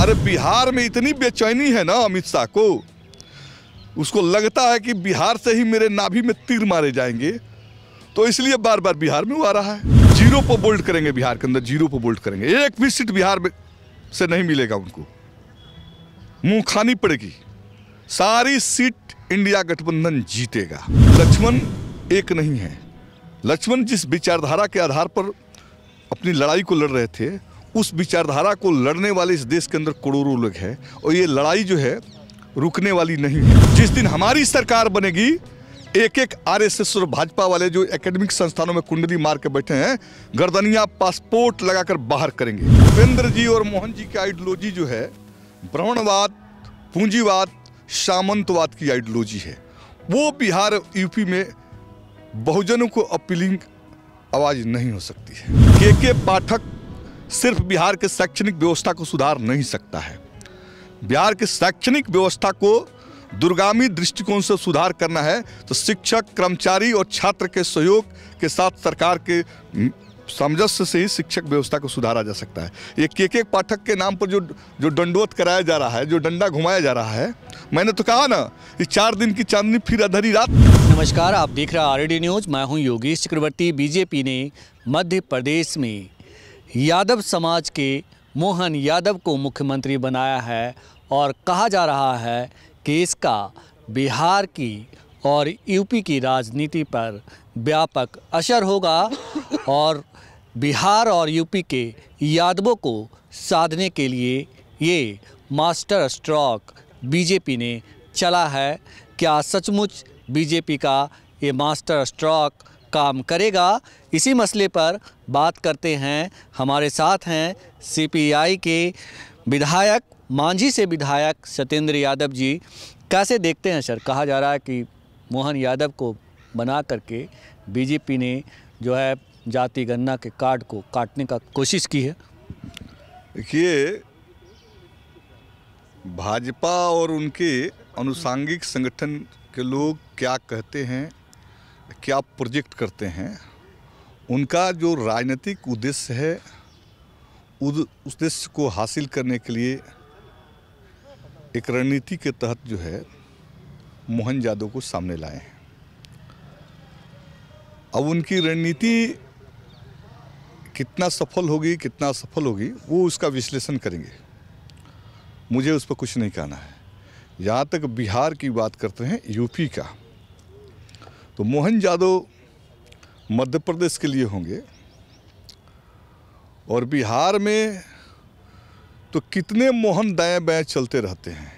अरे बिहार में इतनी बेचैनी है ना अमित शाह को उसको लगता है कि बिहार से ही मेरे नाभि में तीर मारे जाएंगे तो इसलिए बार बार बिहार में वो आ रहा है जीरो पर बोल्ड करेंगे बिहार के अंदर जीरो पर बोल्ड करेंगे एक भी सीट बिहार में से नहीं मिलेगा उनको मुंह खानी पड़ेगी सारी सीट इंडिया गठबंधन जीतेगा लक्ष्मण एक नहीं है लक्ष्मण जिस विचारधारा के आधार पर अपनी लड़ाई को लड़ रहे थे उस विचारधारा को लड़ने वाले इस देश के अंदर करोड़ों लोग हैं और ये लड़ाई जो है रुकने वाली नहीं है जिस दिन हमारी सरकार बनेगी एक एक आरएसएस और भाजपा वाले जो एकेडमिक संस्थानों में कुंडली मार के बैठे हैं गर्दनिया पासपोर्ट लगाकर बाहर करेंगे उपेंद्र जी और मोहन जी की आइडियोलॉजी जो है ब्राह्मणवाद पूंजीवाद सामंतवाद की आइडियोलॉजी है वो बिहार यूपी में बहुजनों को अपीलिंग आवाज़ नहीं हो सकती है के के पाठक सिर्फ बिहार के शैक्षणिक व्यवस्था को सुधार नहीं सकता है बिहार के शैक्षणिक व्यवस्था को दुर्गामी दृष्टिकोण से सुधार करना है तो शिक्षक कर्मचारी और छात्र के सहयोग के साथ सरकार के सामंजस्य से ही शिक्षक व्यवस्था को सुधारा जा सकता है ये के के पाठक के नाम पर जो जो दंडोत कराया जा रहा है जो डंडा घुमाया जा रहा है मैंने तो कहा ना ये चार दिन की चांदनी फिर अधरी रात नमस्कार आप देख रहे हैं आर न्यूज़ मैं हूँ योगेश चक्रवर्ती बीजेपी ने मध्य प्रदेश में यादव समाज के मोहन यादव को मुख्यमंत्री बनाया है और कहा जा रहा है कि इसका बिहार की और यूपी की राजनीति पर व्यापक असर होगा और बिहार और यूपी के यादवों को साधने के लिए ये मास्टर स्ट्रोक बीजेपी ने चला है क्या सचमुच बीजेपी का ये मास्टर स्ट्रोक काम करेगा इसी मसले पर बात करते हैं हमारे साथ हैं सीपीआई के विधायक मांझी से विधायक सत्येंद्र यादव जी कैसे देखते हैं सर कहा जा रहा है कि मोहन यादव को बना करके बीजेपी ने जो है जाति गणना के कार्ड को काटने का कोशिश की है देखिए भाजपा और उनके अनुसांगिक संगठन के लोग क्या कहते हैं क्या प्रोजेक्ट करते हैं उनका जो राजनीतिक उद्देश्य है उस उद्देश्य को हासिल करने के लिए एक रणनीति के तहत जो है मोहन यादव को सामने लाए हैं अब उनकी रणनीति कितना सफल होगी कितना असफल होगी वो उसका विश्लेषण करेंगे मुझे उस पर कुछ नहीं कहना है यहाँ तक बिहार की बात करते हैं यूपी का तो मोहन जादव मध्य प्रदेश के लिए होंगे और बिहार में तो कितने मोहन दाएं बाएं चलते रहते हैं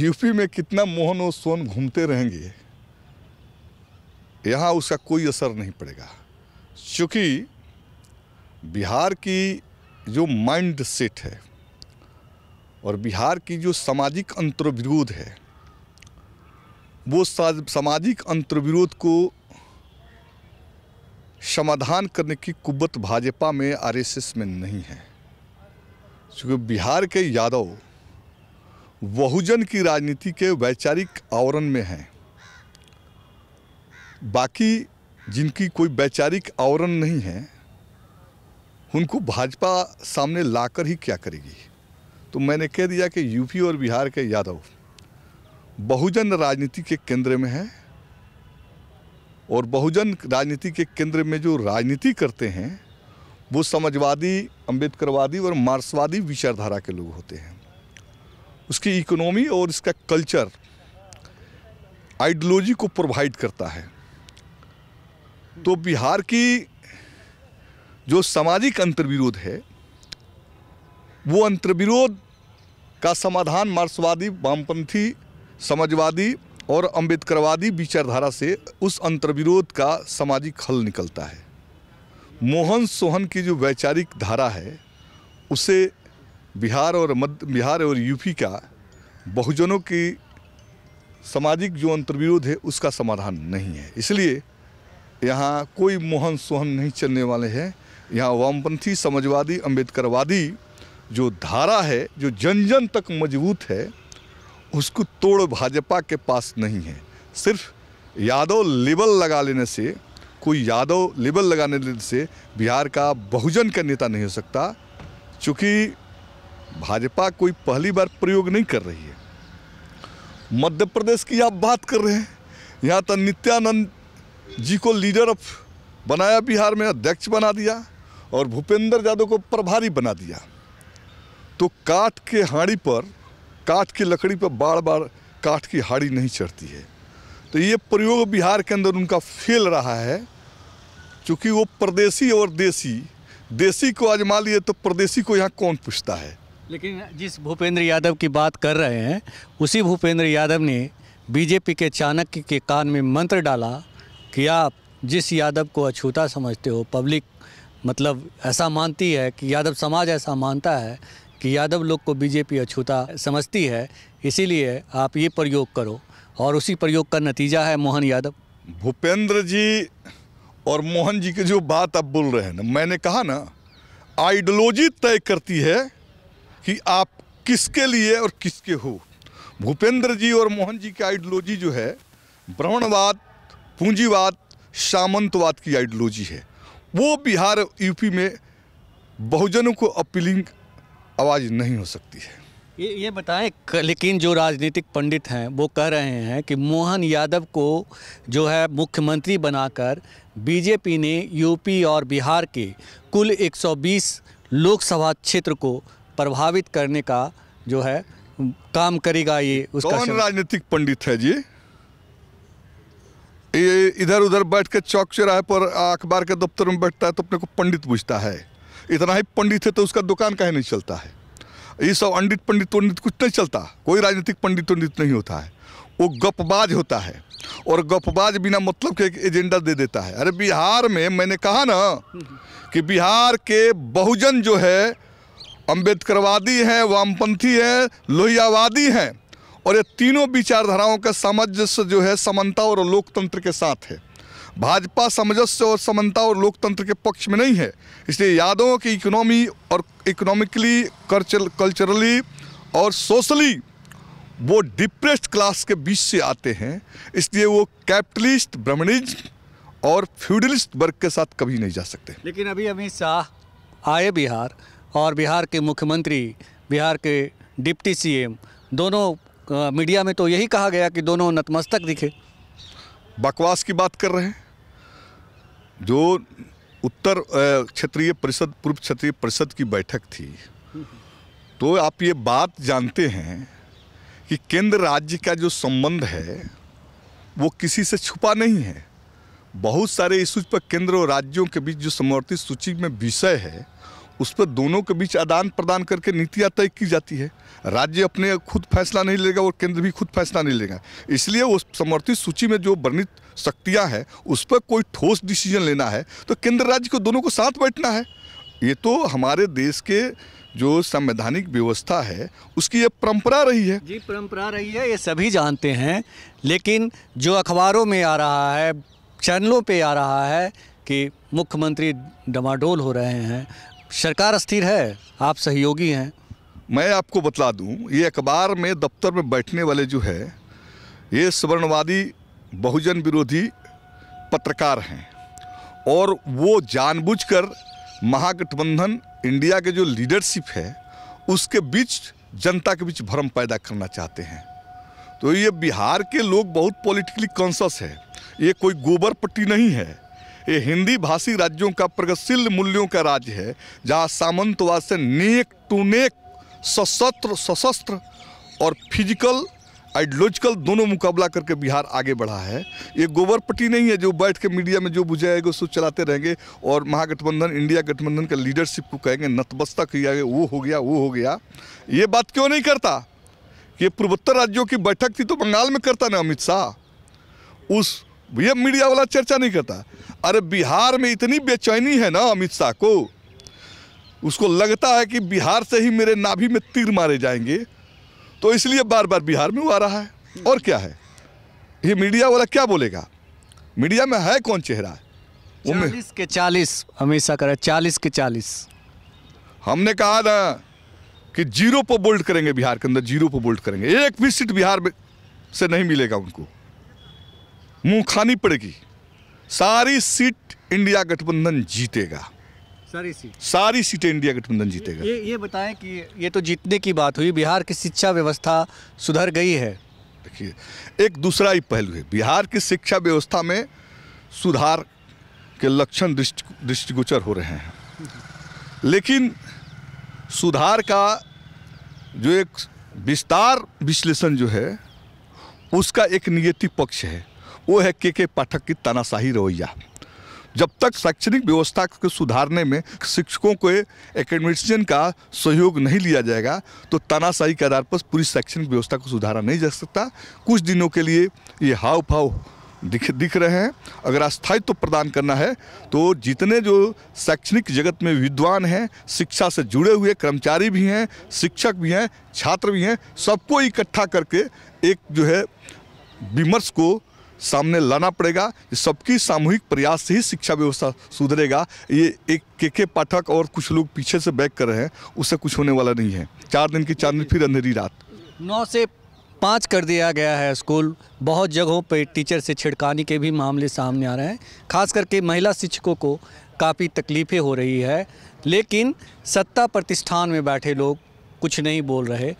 यूपी में कितना मोहन और सोन घूमते रहेंगे यहाँ उसका कोई असर नहीं पड़ेगा क्योंकि बिहार की जो माइंड सेट है और बिहार की जो सामाजिक अंतर्विरोध है वो सामाजिक अंतर्विरोध को समाधान करने की कुब्बत भाजपा में आरएसएस में नहीं है क्योंकि बिहार के यादव बहुजन की राजनीति के वैचारिक आवरण में हैं बाकी जिनकी कोई वैचारिक आवरण नहीं है उनको भाजपा सामने लाकर ही क्या करेगी तो मैंने कह दिया कि यूपी और बिहार के यादव बहुजन राजनीति के केंद्र में है और बहुजन राजनीति के केंद्र में जो राजनीति करते हैं वो समाजवादी अंबेडकरवादी और मार्क्सवादी विचारधारा के लोग होते हैं उसकी इकोनॉमी और इसका कल्चर आइडियोलॉजी को प्रोवाइड करता है तो बिहार की जो सामाजिक अंतर्विरोध है वो अंतर्विरोध का समाधान मार्क्सवादी वामपंथी समाजवादी और अम्बेडकरवादी विचारधारा से उस अंतर्विरोध का सामाजिक हल निकलता है मोहन सोहन की जो वैचारिक धारा है उसे बिहार और मध्य बिहार और यूपी का बहुजनों की सामाजिक जो अंतर्विरोध है उसका समाधान नहीं है इसलिए यहाँ कोई मोहन सोहन नहीं चलने वाले हैं यहाँ वामपंथी समाजवादी अम्बेडकरवादी जो धारा है जो जन जन तक मजबूत है उसको तोड़ भाजपा के पास नहीं है सिर्फ यादव लेबल लगा लेने से कोई यादव लेबल लगाने से बिहार का बहुजन का नेता नहीं हो सकता चूँकि भाजपा कोई पहली बार प्रयोग नहीं कर रही है मध्य प्रदेश की आप बात कर रहे हैं यहाँ तो नित्यानंद जी को लीडर ऑफ बनाया बिहार में अध्यक्ष बना दिया और भूपेंद्र यादव को प्रभारी बना दिया तो काट के हाड़ी पर काठ की लकड़ी पर बार बार काठ की हाड़ी नहीं चढ़ती है तो ये प्रयोग बिहार के अंदर उनका फैल रहा है चूँकि वो परदेसी और देसी देसी को आजमा लिए तो परदेसी को यहाँ कौन पूछता है लेकिन जिस भूपेंद्र यादव की बात कर रहे हैं उसी भूपेंद्र यादव ने बीजेपी के चाणक्य के कान में मंत्र डाला कि आप जिस यादव को अछूता समझते हो पब्लिक मतलब ऐसा मानती है कि यादव समाज ऐसा मानता है कि यादव लोग को बीजेपी अछूता समझती है इसीलिए आप ये प्रयोग करो और उसी प्रयोग का नतीजा है मोहन यादव भूपेंद्र जी और मोहन जी की जो बात आप बोल रहे हैं ना मैंने कहा ना आइडियोलॉजी तय करती है कि आप किसके लिए और किसके हो भूपेंद्र जी और मोहन जी की आइडियोलॉजी जो है ब्राह्मणवाद पूंजीवाद सामंतवाद की आइडियोलॉजी है वो बिहार यूपी में बहुजनों को अपीलिंग आवाज़ नहीं हो सकती है ये ये बताएं लेकिन जो राजनीतिक पंडित हैं वो कह रहे हैं कि मोहन यादव को जो है मुख्यमंत्री बनाकर बीजेपी ने यूपी और बिहार के कुल 120 लोकसभा क्षेत्र को प्रभावित करने का जो है काम करेगा ये उसका कौन राजनीतिक पंडित है जी ये इधर उधर बैठ के चौक चौराहे पर अखबार के दफ्तर में बैठता है तो अपने को पंडित पूछता है इतना ही पंडित है तो उसका दुकान काहे नहीं चलता है ये सब अंडित पंडित पंडित कुछ नहीं चलता कोई राजनीतिक पंडित पंडित नहीं होता है वो गपबाज होता है और गपबाज बिना मतलब के एक एजेंडा दे देता है अरे बिहार में मैंने कहा ना कि बिहार के बहुजन जो है अम्बेडकरवादी हैं वामपंथी हैं लोहियावादी हैं और ये तीनों विचारधाराओं का सामंजस्य जो है समानता और लोकतंत्र के साथ है भाजपा सामंजस्य और समानता और लोकतंत्र के पक्ष में नहीं है इसलिए यादवों की इकोनॉमी और इकोनॉमिकली कल्चरली और सोशली वो डिप्रेस्ड क्लास के बीच से आते हैं इसलिए वो कैपिटलिस्ट ब्रह्मणिज और फ्यूडलिस्ट वर्ग के साथ कभी नहीं जा सकते लेकिन अभी अमित शाह आए बिहार और बिहार के मुख्यमंत्री बिहार के डिप्टी सी दोनों मीडिया में तो यही कहा गया कि दोनों नतमस्तक दिखे बकवास की बात कर रहे हैं जो उत्तर क्षेत्रीय परिषद पूर्व क्षेत्रीय परिषद की बैठक थी तो आप ये बात जानते हैं कि केंद्र राज्य का जो संबंध है वो किसी से छुपा नहीं है बहुत सारे इशूज पर केंद्र और राज्यों के बीच जो समवर्ती सूची में विषय है उस पर दोनों के बीच आदान प्रदान करके नीतियाँ तय की जाती है राज्य अपने खुद फैसला नहीं लेगा और केंद्र भी खुद फैसला नहीं लेगा इसलिए उस समर्थित सूची में जो वर्णित शक्तियाँ हैं उस पर कोई ठोस डिसीजन लेना है तो केंद्र राज्य को दोनों को साथ बैठना है ये तो हमारे देश के जो संवैधानिक व्यवस्था है उसकी ये परंपरा रही है जी परंपरा रही है ये सभी जानते हैं लेकिन जो अखबारों में आ रहा है चैनलों पे आ रहा है कि मुख्यमंत्री डमाडोल हो रहे हैं सरकार अस्थिर है आप सहयोगी हैं मैं आपको बतला दूं ये अखबार में दफ्तर में बैठने वाले जो है ये सवर्णवादी बहुजन विरोधी पत्रकार हैं और वो जानबूझकर महागठबंधन इंडिया के जो लीडरशिप है उसके बीच जनता के बीच भ्रम पैदा करना चाहते हैं तो ये बिहार के लोग बहुत पॉलिटिकली कॉन्शस है ये कोई गोबर पट्टी नहीं है ये हिंदी भाषी राज्यों का प्रगतिशील मूल्यों का राज्य है जहाँ सामंतवाद से नेक टू नेक सशस्त्र सशस्त्र और फिजिकल आइडियोलॉजिकल दोनों मुकाबला करके बिहार आगे बढ़ा है ये गोबर पट्टी नहीं है जो बैठ के मीडिया में जो बुझाएगा उसको चलाते रहेंगे और महागठबंधन इंडिया गठबंधन का लीडरशिप को कहेंगे नतबस्ता किया गया वो हो गया वो हो गया ये बात क्यों नहीं करता ये पूर्वोत्तर राज्यों की बैठक थी तो बंगाल में करता ना अमित शाह उस ये मीडिया वाला चर्चा नहीं करता अरे बिहार में इतनी बेचैनी है ना अमित शाह को उसको लगता है कि बिहार से ही मेरे नाभि में तीर मारे जाएंगे तो इसलिए बार बार बिहार में वो आ रहा है और क्या है ये मीडिया वाला क्या बोलेगा मीडिया में है कौन चेहरा चालीस के चालीस हमेशा करें चालीस के चालीस हमने कहा ना कि जीरो पर बोल्ड करेंगे बिहार के अंदर जीरो पर बोल्ड करेंगे एक भी सीट बिहार में से नहीं मिलेगा उनको मुंह खानी पड़ेगी सारी सीट इंडिया गठबंधन जीतेगा सारी सीट सारी सीटें इंडिया गठबंधन जीतेगा ये ये बताएं कि ये तो जीतने की बात हुई बिहार की शिक्षा व्यवस्था सुधर गई है देखिए एक दूसरा ही पहलू है बिहार की शिक्षा व्यवस्था में सुधार के लक्षण दृष्टिगोचर हो रहे हैं लेकिन सुधार का जो एक विस्तार विश्लेषण जो है उसका एक निगेटिव पक्ष है वो है के के पाठक की तानाशाही रवैया जब तक शैक्षणिक व्यवस्था को सुधारने में शिक्षकों को एकेडमिशियन का सहयोग नहीं लिया जाएगा तो तानाशाही के आधार पर पूरी शैक्षणिक व्यवस्था को सुधारा नहीं जा सकता कुछ दिनों के लिए ये हाव भाव दिख दिख रहे हैं अगर अस्थायित्व तो प्रदान करना है तो जितने जो शैक्षणिक जगत में विद्वान हैं शिक्षा से जुड़े हुए कर्मचारी भी हैं शिक्षक भी हैं छात्र भी हैं सबको इकट्ठा करके एक जो है विमर्श को सामने लाना पड़ेगा सबकी सामूहिक प्रयास से ही शिक्षा व्यवस्था सुधरेगा ये एक के के पाठक और कुछ लोग पीछे से बैक कर रहे हैं उससे कुछ होने वाला नहीं है चार दिन की चांदनी फिर अंधेरी रात नौ से पाँच कर दिया गया है स्कूल बहुत जगहों पर टीचर से छिड़कानी के भी मामले सामने आ रहे हैं खास करके महिला शिक्षकों को काफ़ी तकलीफ़ें हो रही है लेकिन सत्ता प्रतिष्ठान में बैठे लोग कुछ नहीं बोल रहे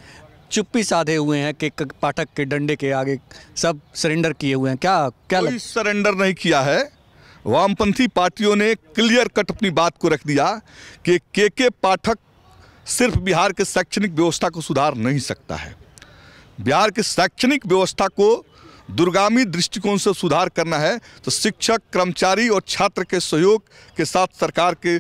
चुप्पी साधे हुए हैं कि पाठक के डंडे के आगे सब सरेंडर किए हुए हैं क्या क्या कोई सरेंडर नहीं किया है वामपंथी पार्टियों ने क्लियर कट अपनी बात को रख दिया कि के के पाठक सिर्फ बिहार के शैक्षणिक व्यवस्था को सुधार नहीं सकता है बिहार के शैक्षणिक व्यवस्था को दुर्गामी दृष्टिकोण से सुधार करना है तो शिक्षक कर्मचारी और छात्र के सहयोग के साथ सरकार के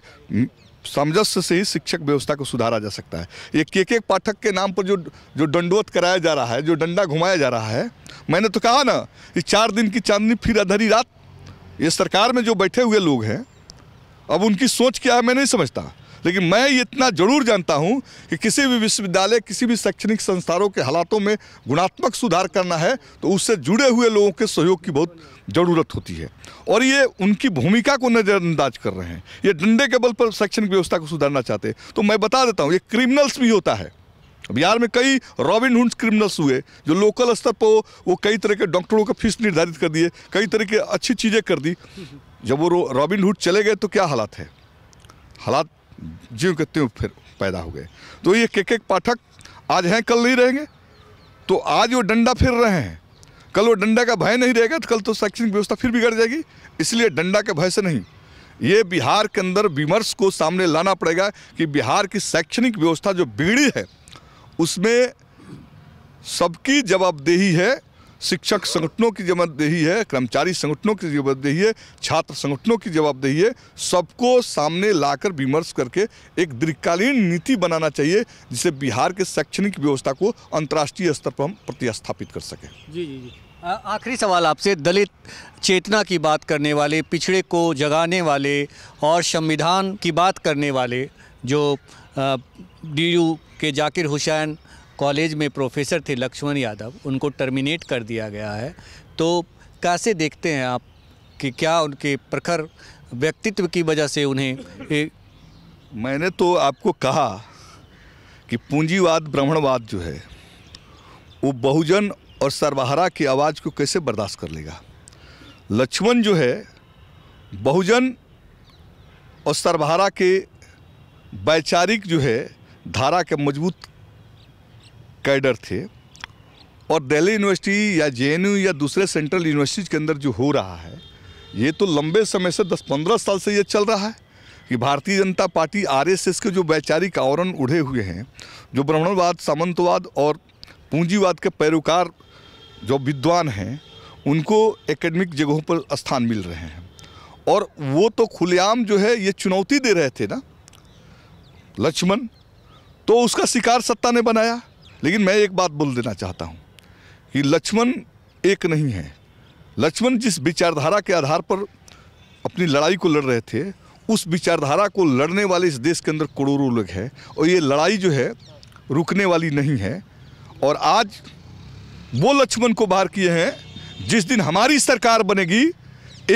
सामंजस्य से ही शिक्षक व्यवस्था को सुधारा जा सकता है ये के के पाठक के नाम पर जो जो दंडवत कराया जा रहा है जो डंडा घुमाया जा रहा है मैंने तो कहा ना कि चार दिन की चांदनी फिर अधरी रात ये सरकार में जो बैठे हुए लोग हैं अब उनकी सोच क्या है मैं नहीं समझता लेकिन मैं इतना जरूर जानता हूँ कि किसी भी विश्वविद्यालय किसी भी शैक्षणिक संस्थानों के हालातों में गुणात्मक सुधार करना है तो उससे जुड़े हुए लोगों के सहयोग की बहुत ज़रूरत होती है और ये उनकी भूमिका को नज़रअंदाज कर रहे हैं ये डंडे के बल पर शैक्षणिक व्यवस्था को सुधारना चाहते हैं तो मैं बता देता हूँ ये क्रिमिनल्स भी होता है बिहार में कई रॉबिन हुड्स क्रिमिनल्स हुए जो लोकल स्तर पर वो कई तरह के डॉक्टरों का फीस निर्धारित कर दिए कई तरह की अच्छी चीज़ें कर दी जब वो रॉबिन हुड चले गए तो क्या हालात है हालात जीव के त्यों फिर पैदा हो गए तो ये एक एक पाठक आज हैं कल नहीं रहेंगे तो आज वो डंडा फिर रहे हैं कल वो डंडा का भय नहीं रहेगा तो कल तो शैक्षणिक व्यवस्था फिर बिगड़ जाएगी इसलिए डंडा के भय से नहीं ये बिहार के अंदर विमर्श को सामने लाना पड़ेगा कि बिहार की शैक्षणिक व्यवस्था जो बिगड़ी है उसमें सबकी जवाबदेही है शिक्षक संगठनों की जवाबदेही है कर्मचारी संगठनों की जवाबदेही है छात्र संगठनों की जवाबदेही है सबको सामने लाकर विमर्श करके एक दीर्घकालीन नीति बनाना चाहिए जिससे बिहार के शैक्षणिक व्यवस्था को अंतर्राष्ट्रीय स्तर पर हम प्रतिस्थापित कर सकें जी जी जी आखिरी सवाल आपसे दलित चेतना की बात करने वाले पिछड़े को जगाने वाले और संविधान की बात करने वाले जो डी के जाकिर हुसैन कॉलेज में प्रोफेसर थे लक्ष्मण यादव उनको टर्मिनेट कर दिया गया है तो कैसे देखते हैं आप कि क्या उनके प्रखर व्यक्तित्व की वजह से उन्हें मैंने तो आपको कहा कि पूंजीवाद ब्राह्मणवाद जो है वो बहुजन और सर्वहारा की आवाज़ को कैसे बर्दाश्त कर लेगा लक्ष्मण जो है बहुजन और सर्वहारा के वैचारिक जो है धारा के मजबूत कैडर थे और दिल्ली यूनिवर्सिटी या जे या दूसरे सेंट्रल यूनिवर्सिटीज़ के अंदर जो हो रहा है ये तो लंबे समय से 10-15 साल से ये चल रहा है कि भारतीय जनता पार्टी आरएसएस के जो वैचारिक आवरण उड़े हुए हैं जो ब्राह्मणवाद सामंतवाद और पूंजीवाद के पैरोकार जो विद्वान हैं उनको एकेडमिक जगहों पर स्थान मिल रहे हैं और वो तो खुलेआम जो है ये चुनौती दे रहे थे ना लक्ष्मण तो उसका शिकार सत्ता ने बनाया लेकिन मैं एक बात बोल देना चाहता हूँ कि लक्ष्मण एक नहीं है लक्ष्मण जिस विचारधारा के आधार पर अपनी लड़ाई को लड़ रहे थे उस विचारधारा को लड़ने वाले इस देश के अंदर करोड़ों लोग हैं और ये लड़ाई जो है रुकने वाली नहीं है और आज वो लक्ष्मण को बाहर किए हैं जिस दिन हमारी सरकार बनेगी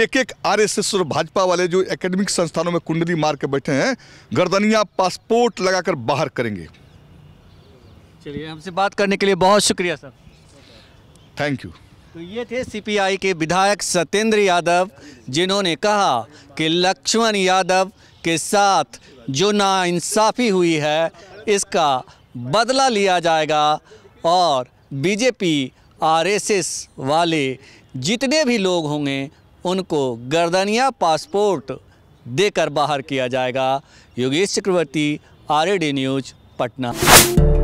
एक एक आरएसएस और भाजपा वाले जो एकेडमिक संस्थानों में कुंडली मार के बैठे हैं गर्दनिया पासपोर्ट लगाकर बाहर करेंगे चलिए हमसे बात करने के लिए बहुत शुक्रिया सर थैंक यू तो ये थे सीपीआई के विधायक सत्येंद्र यादव जिन्होंने कहा कि लक्ष्मण यादव के साथ जो नाइंसाफ़ी हुई है इसका बदला लिया जाएगा और बीजेपी आरएसएस वाले जितने भी लोग होंगे उनको गर्दनिया पासपोर्ट देकर बाहर किया जाएगा योगेश चक्रवर्ती आर न्यूज़ पटना